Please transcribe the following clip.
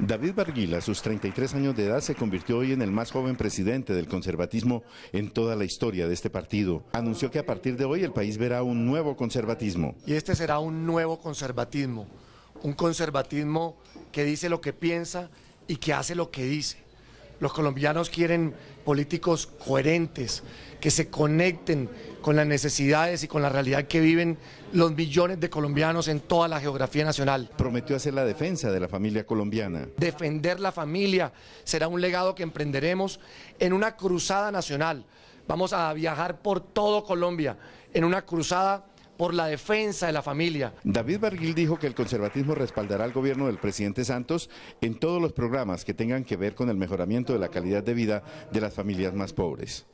David Barguila, a sus 33 años de edad, se convirtió hoy en el más joven presidente del conservatismo en toda la historia de este partido. Anunció que a partir de hoy el país verá un nuevo conservatismo. Y este será un nuevo conservatismo, un conservatismo que dice lo que piensa y que hace lo que dice. Los colombianos quieren políticos coherentes, que se conecten con las necesidades y con la realidad que viven los millones de colombianos en toda la geografía nacional. Prometió hacer la defensa de la familia colombiana. Defender la familia será un legado que emprenderemos en una cruzada nacional. Vamos a viajar por todo Colombia en una cruzada por la defensa de la familia. David Barguil dijo que el conservatismo respaldará al gobierno del presidente Santos en todos los programas que tengan que ver con el mejoramiento de la calidad de vida de las familias más pobres.